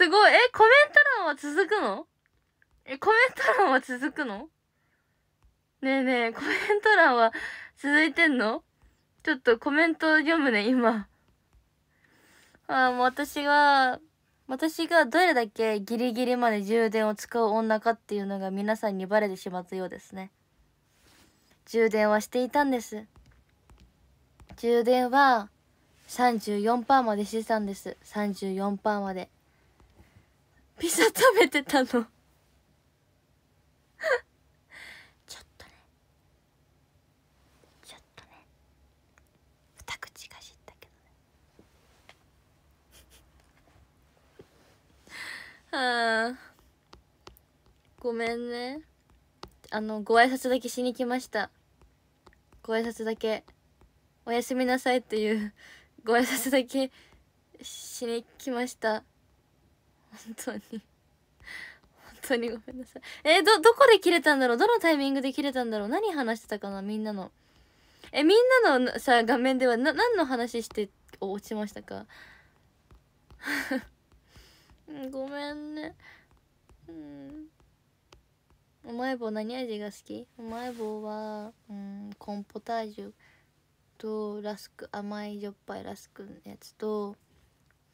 すごい。え、コメント欄は続くのえ、コメント欄は続くのねえねえ、コメント欄は続いてんのちょっとコメント読むね、今。ああ、もう私が、私がどれだけギリギリまで充電を使う女かっていうのが皆さんにバレてしまったようですね。充電はしていたんです。充電は34%までしてたんです。34%まで。ピザ食べてたのちょっとねちょっとね二口ごめんねあのご挨拶だけしに来ましたご挨拶だけおやすみなさいっていうご挨拶だけしに来ました本当に本当にごめんなさいえー、どどこで切れたんだろうどのタイミングで切れたんだろう何話してたかなみんなのえみんなのさ画面ではな何の話して落ちましたか ごめんねうんうまい棒何味が好きうまい棒はうんコンポタージュとラスク甘いじょっぱいラスクのやつと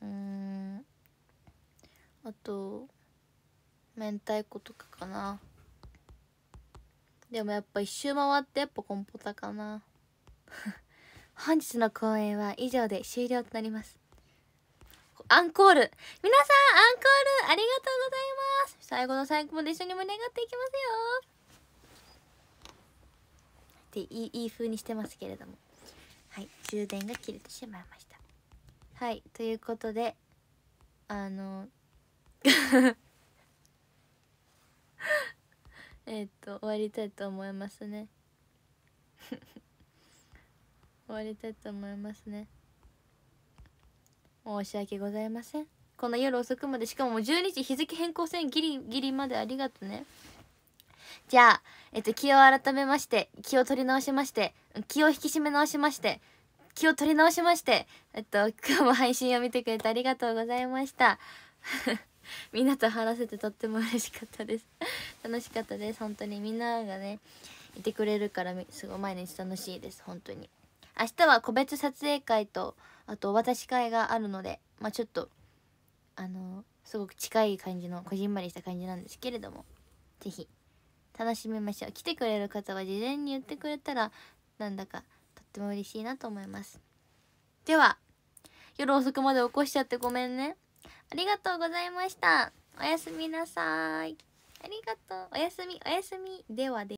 うんあと明太子とかかなでもやっぱ一周回ってやっぱコンポタかな 本日の公演は以上で終了となりますアンコール皆さんアンコールありがとうございます最後の最後まで一緒に盛り上がっていきますよっていいいい風にしてますけれどもはい充電が切れてしまいましたはいということであの えっと終わりたいと思いますね 終わりたいと思いますね申し訳ございませんこの夜遅くまでしかももう12時日付変更線ギリギリまでありがとねじゃあ、えっと、気を改めまして気を取り直しまして気を引き締め直しまして気を取り直しましてえっと今日も配信を見てくれてありがとうございましたみんなと話せてとっても嬉しかったです 楽しかったです本当にみんながねいてくれるからすごい毎日楽しいです本当に明日は個別撮影会とあとお渡し会があるのでまあちょっとあのすごく近い感じのこじんまりした感じなんですけれども是非楽しみましょう来てくれる方は事前に言ってくれたらなんだかとっても嬉しいなと思いますでは夜遅くまで起こしちゃってごめんねありがとうございました。おやすみなさい。ありがとう。おやすみ、おやすみ。ではで